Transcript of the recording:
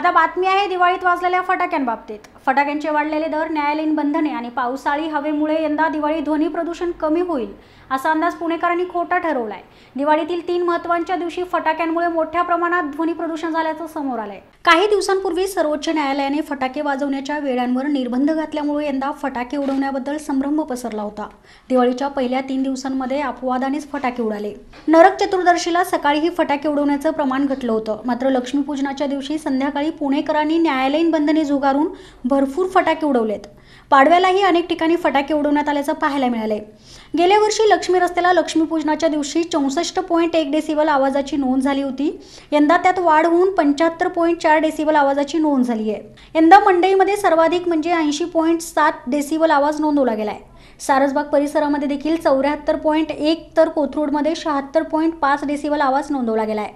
आता बातमी आहे दिवाळीत वाजलेल्या फटाक्यांबाबतीत फटाक्यांचे वाढलेले दर न्यायालयीन बंधने आणि पावसाळी हवेमुळे यंदा दिवाळी ध्वनी प्रदूषण कमी होईल असा अंदाज पुणेकरांनी खोटा ठरवलाय दिवाळीतील तीन महत्त्वांच्या दिवशी फटाक्यांमुळे मोठ्या प्रमाणात ध्वनी प्रदूषण झाल्याचं समोर आलंय काही दिवसांपूर्वी सर्वोच्च न्यायालयाने फटाके वाजवण्याच्या वेळांवर निर्बंध घातल्यामुळे यंदा फटाके उडवण्याबद्दल संभ्रम पसरला होता दिवाळीच्या पहिल्या तीन दिवसांमध्ये अपवादानेच फटाके उडाले नरक चतुर्दशीला सकाळीही फटाके उडवण्याचं प्रमाण घटलं होतं मात्र लक्ष्मीपूजनाच्या दिवशी संध्याकाळी पुणेकरांनी न्यायालयीन बंधने झुगारून भरपूर फटाके उडवलेत पाडव्यालाही अनेक ठिकाणी फटाके उडवण्यात आल्याचं पाहायला मिळालंय गेल्या वर्षी लक्ष्मी रस्त्याला लक्ष्मीपूजनाच्या दिवशी चौसष्ट पॉईंट एक डेसिबल आवाजाची नोंद झाली होती यंदा त्यात वाढ होऊन पंच्याहत्तर पॉईंट चार डेसिबल आवाजाची नोंद झाली आहे यंदा मंडईमध्ये सर्वाधिक म्हणजे ऐंशी पॉईंट सात डेसिबल आवाज नोंदवला गेलाय सारसबाग परिसरामध्ये देखील चौऱ्याहत्तर पॉईंट एक तर कोथरूडमध्ये शहात्तर पॉईंट पाच डेसिबल आवाज नोंदवला गेला